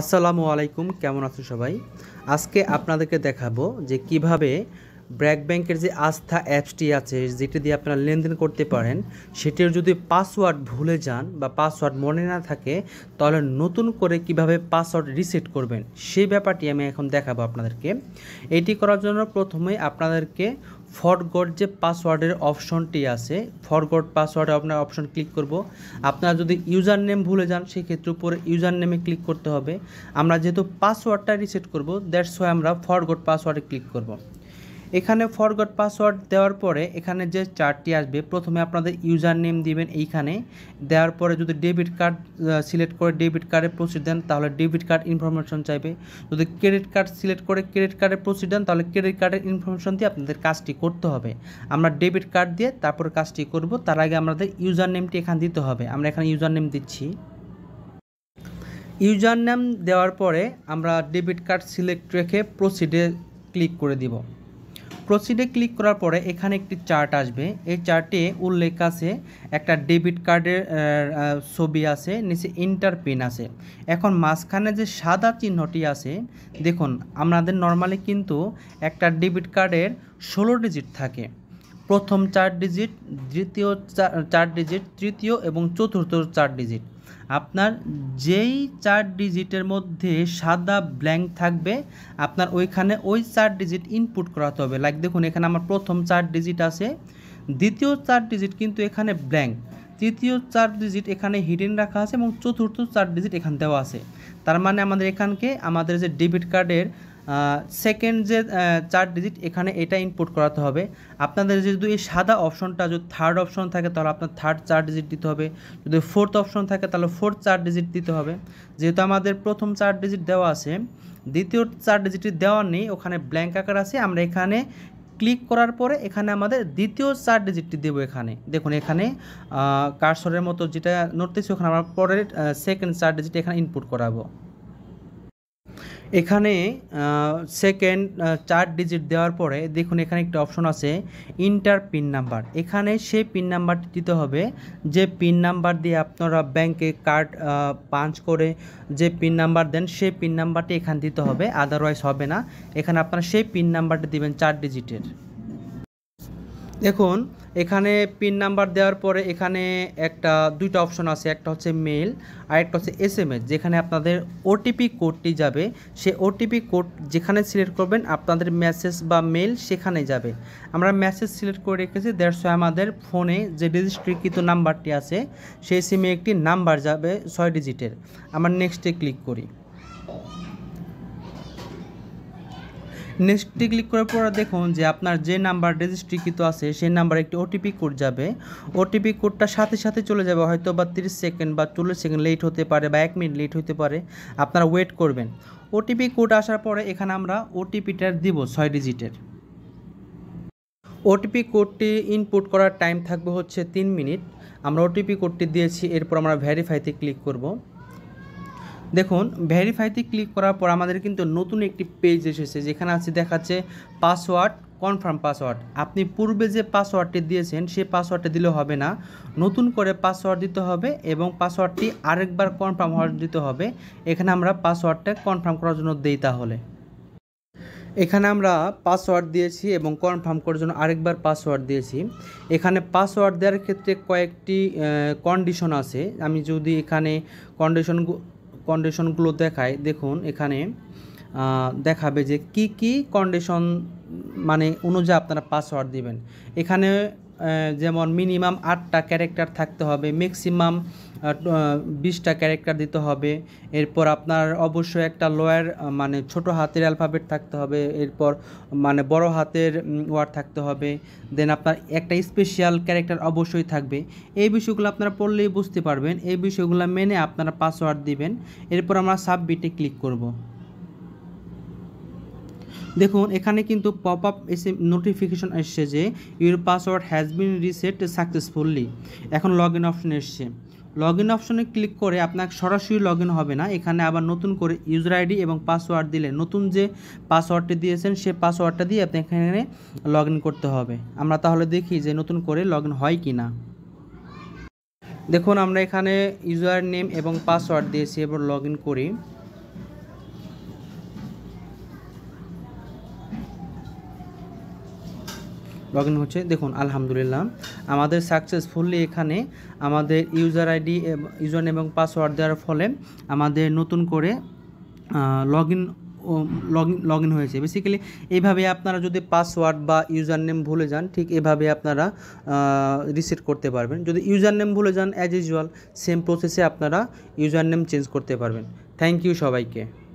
আসসালামু আলাইকুম কেমন আছো সবাই আজকে আপনাদেরকে দেখাবো যে কিভাবে ব্র্যাক ব্যাংকের যে আস্থা অ্যাপসটি আছে যেটি দিয়ে আপনারা লেনদেন করতে পারেন সেটির যদি পাসওয়ার্ড ভুলে যান বা পাসওয়ার্ড মনে না থাকে তাহলে নতুন করে কিভাবে পাসওয়ার্ড রিসেট করবেন সেই ব্যাপারটি আমি এখন দেখাবো আপনাদেরকে এটি করার জন্য প্রথমে আপনাদেরকে ফরগড যে পাসওয়ার্ডের অপশনটি আছে ফরগড পাসওয়ার্ডে আপনার অপশন ক্লিক করব আপনারা যদি ইউজার নেম ভুলে যান সেক্ষেত্রে উপরে ইউজার নেমে ক্লিক করতে হবে আমরা যেহেতু পাসওয়ার্ডটা রিসেট করব দ্যাটস ওয়াই আমরা ফরগড পাসওয়ার্ডে ক্লিক করব এখানে ফরগট পাসওয়ার্ড দেওয়ার পরে এখানে যে চারটি আসবে প্রথমে আপনাদের ইউজার নেম দিবেন এইখানে দেওয়ার পরে যদি ডেবিট কার্ড সিলেক্ট করে ডেবিট কার্ডে প্রসিড দেন তাহলে ডেবিট কার্ড ইনফরমেশন চাইবে যদি ক্রেডিট কার্ড সিলেক্ট করে ক্রেডিট কার্ডে প্রসিড দেন তাহলে ক্রেডিট কার্ডের ইনফরমেশন দিয়ে আপনাদের কাজটি করতে হবে আমরা ডেবিট কার্ড দিয়ে তারপর কাজটি করব তার আগে আমাদের ইউজার নেমটি এখানে দিতে হবে আমরা এখানে ইউজার নেম দিচ্ছি ইউজার নেম দেওয়ার পরে আমরা ডেবিট কার্ড সিলেক্ট রেখে প্রসিডে ক্লিক করে দিব প্রসিডে ক্লিক করার পরে এখানে একটি চার্ট আসবে এই চার্টে উল্লেখ আছে একটা ডেবিট কার্ডের ছবি আছে নিচে ইন্টার পিন আছে এখন মাঝখানে যে সাদা চিহ্নটি আছে দেখুন আমাদের নর্মালি কিন্তু একটা ডেবিট কার্ডের ষোলো ডিজিট থাকে প্রথম চার ডিজিট দ্বিতীয় চার ডিজিট তৃতীয় এবং চতুর্থ চার ডিজিট আপনার যেই চার ডিজিটের মধ্যে সাদা ব্ল্যাঙ্ক থাকবে আপনার ওইখানে ওই চার ডিজিট ইনপুট করাতে হবে লাইক দেখুন এখানে আমার প্রথম চার ডিজিট আছে দ্বিতীয় চার ডিজিট কিন্তু এখানে ব্ল্যাঙ্ক তৃতীয় চার ডিজিট এখানে হিডেন রাখা আছে এবং চতুর্থ চার ডিজিট এখান দেওয়া আছে তার মানে আমাদের এখানকে আমাদের যে ডেবিট কার্ডের সেকেন্ড যে চার ডিজিট এখানে এটা ইনপুট করাতে হবে আপনাদের যদি এই সাদা অপশনটা যদি থার্ড অপশন থাকে তাহলে আপনার থার্ড চার ডিজিট দিতে হবে যদি ফোর্থ অপশন থাকে তাহলে ফোর্থ চার ডিজিট দিতে হবে যেহেতু আমাদের প্রথম চার ডিজিট দেওয়া আছে দ্বিতীয় চার ডিজিটটি দেওয়া নেই ওখানে ব্ল্যাঙ্ক আকার আছে আমরা এখানে ক্লিক করার পরে এখানে আমাদের দ্বিতীয় চার ডিজিটটি দেবো এখানে দেখুন এখানে কার্সরের মতো যেটা নড়তেছি ওখানে আমরা পরের সেকেন্ড চার ডিজিট এখানে ইনপুট করাবো এখানে সেকেন্ড চার ডিজিট দেওয়ার পরে দেখুন এখানে একটা অপশন আছে ইন্টার পিন নাম্বার এখানে সেই পিন নাম্বারটি দিতে হবে যে পিন নাম্বার দিয়ে আপনারা ব্যাংকে কার্ড পাঞ্চ করে যে পিন নাম্বার দেন সেই পিন নাম্বারটি এখানে দিতে হবে আদারওয়াইজ হবে না এখানে আপনারা সেই পিন নাম্বারটি দিবেন চার ডিজিটের দেখুন এখানে পিন নাম্বার দেওয়ার পরে এখানে একটা দুইটা অপশন আছে একটা হচ্ছে মেল আর একটা হচ্ছে এস এম এস যেখানে আপনাদের ওটিপি কোডটি যাবে সে ওটিপি কোড যেখানে সিলেক্ট করবেন আপনাদের মেসেজ বা মেল সেখানে যাবে আমরা মেসেজ সিলেক্ট করে রেখেছি দেড়শো আমাদের ফোনে যে রেজিস্ট্রিকৃত নাম্বারটি আছে সেই সিমে একটি নাম্বার যাবে ছয় ডিজিটের আমরা নেক্সটে ক্লিক করি নেক্সটে ক্লিক করার পর দেখুন যে আপনার যে নাম্বার রেজিস্ট্রিকৃত আছে সেই নাম্বার একটি ওটিপি কোড যাবে ওটিপি কোডটা সাথে সাথে চলে যাবে হয়তো বা তিরিশ সেকেন্ড বা চল্লিশ সেকেন্ড লেট হতে পারে বা এক মিনিট লেট হতে পারে আপনারা ওয়েট করবেন ওটিপি কোড আসার পরে এখানে আমরা ওটিপিটা দিব ছয় ডিজিটের ওটিপি কোডটি ইনপুট করার টাইম থাকবে হচ্ছে তিন মিনিট আমরা ওটিপি কোডটি দিয়েছি এরপর আমরা ভ্যারিফাইতে ক্লিক করবো দেখুন ভেরিফাইতে ক্লিক করার পর আমাদের কিন্তু নতুন একটি পেজ এসেছে যেখানে আছে দেখাচ্ছে পাসওয়ার্ড কনফার্ম পাসওয়ার্ড আপনি পূর্বে যে পাসওয়ার্ডটি দিয়েছেন সেই পাসওয়ার্ডটি দিলে হবে না নতুন করে পাসওয়ার্ড দিতে হবে এবং পাসওয়ার্ডটি আরেকবার কনফার্ম হওয়ার দিতে হবে এখানে আমরা পাসওয়ার্ডটা কনফার্ম করার জন্য দিই তাহলে এখানে আমরা পাসওয়ার্ড দিয়েছি এবং কনফার্ম করার জন্য আরেকবার পাসওয়ার্ড দিয়েছি এখানে পাসওয়ার্ড দেওয়ার ক্ষেত্রে কয়েকটি কন্ডিশন আছে আমি যদি এখানে কন্ডিশন কন্ডিশনগুলো দেখায় দেখুন এখানে দেখাবে যে কি কি কন্ডিশন মানে অনুযায়ী আপনারা পাসওয়ার্ড দিবেন এখানে যেমন মিনিমাম আটটা ক্যারেক্টার থাকতে হবে ম্যাক্সিমাম বিশটা ক্যারেক্টার দিতে হবে এরপর আপনার অবশ্যই একটা লয়ার মানে ছোট হাতের অ্যালফাবেট থাকতে হবে এরপর মানে বড় হাতের ওয়ার্ড থাকতে হবে দেন আপনার একটা স্পেশাল ক্যারেক্টার অবশ্যই থাকবে এই বিষয়গুলো আপনারা পড়লেই বুঝতে পারবেন এই বিষয়গুলো মেনে আপনারা পাসওয়ার্ড দিবেন এরপর আমরা সাবমিটে ক্লিক করব দেখুন এখানে কিন্তু পপ আপ এসে নোটিফিকেশন এসছে যে your password has been reset successfully এখন লগ ইন অপশন এসছে লগ ইন অপশনে ক্লিক করে আপনার সরাসরি লগ ইন হবে না এখানে আবার নতুন করে ইউজার আইডি এবং পাসওয়ার্ড দিলে নতুন যে পাসওয়ার্ডটি দিয়েছেন সে পাসওয়ার্ডটা দিয়ে আপনি এখানে লগ করতে হবে আমরা তাহলে দেখি যে নতুন করে লগ হয় কি না দেখুন আমরা এখানে ইউজার নেম এবং পাসওয়ার্ড দিয়েছি এবার লগ করি লগ ইন হচ্ছে দেখুন আলহামদুলিল্লাহ আমাদের সাকসেসফুলি এখানে আমাদের ইউজার আইডি ইউজার এবং পাসওয়ার্ড দেওয়ার ফলে আমাদের নতুন করে log in log log in হয়েছে বেসিক্যালি এইভাবে আপনারা যদি পাসওয়ার্ড বা ইউজার নেম ভুলে যান ঠিক এভাবে আপনারা রিসেট করতে পারবেন যদি ইউজার নেম ভুলে যান অ্যাজ ইউজুয়াল সেম প্রসেসে আপনারা ইউজার নেম চেঞ্জ করতে পারবেন থ্যাংক ইউ সবাইকে